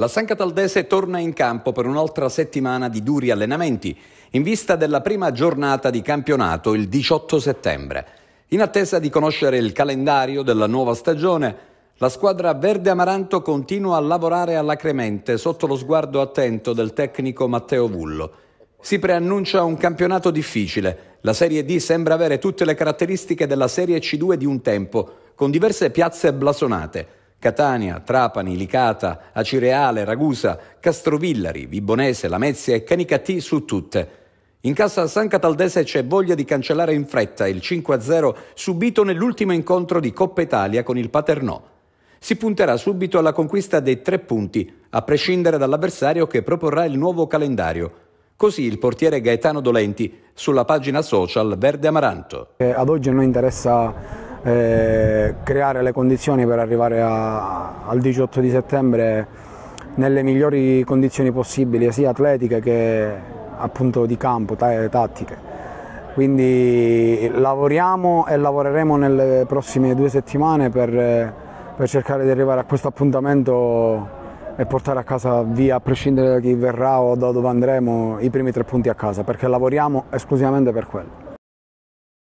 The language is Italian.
La San Cataldese torna in campo per un'altra settimana di duri allenamenti in vista della prima giornata di campionato il 18 settembre. In attesa di conoscere il calendario della nuova stagione, la squadra verde amaranto continua a lavorare alacremente sotto lo sguardo attento del tecnico Matteo Vullo. Si preannuncia un campionato difficile. La Serie D sembra avere tutte le caratteristiche della Serie C2 di un tempo, con diverse piazze blasonate. Catania, Trapani, Licata, Acireale, Ragusa, Castrovillari, Vibonese, Lamezia e Canicattì su tutte. In casa San Cataldese c'è voglia di cancellare in fretta il 5-0 subito nell'ultimo incontro di Coppa Italia con il Paternò. Si punterà subito alla conquista dei tre punti, a prescindere dall'avversario che proporrà il nuovo calendario. Così il portiere Gaetano Dolenti sulla pagina social Verde Amaranto. Eh, ad oggi a noi interessa eh, creare le condizioni per arrivare a, al 18 di settembre nelle migliori condizioni possibili, sia atletiche che appunto di campo, tattiche. Quindi lavoriamo e lavoreremo nelle prossime due settimane per, per cercare di arrivare a questo appuntamento e portare a casa via, a prescindere da chi verrà o da dove andremo, i primi tre punti a casa, perché lavoriamo esclusivamente per quello.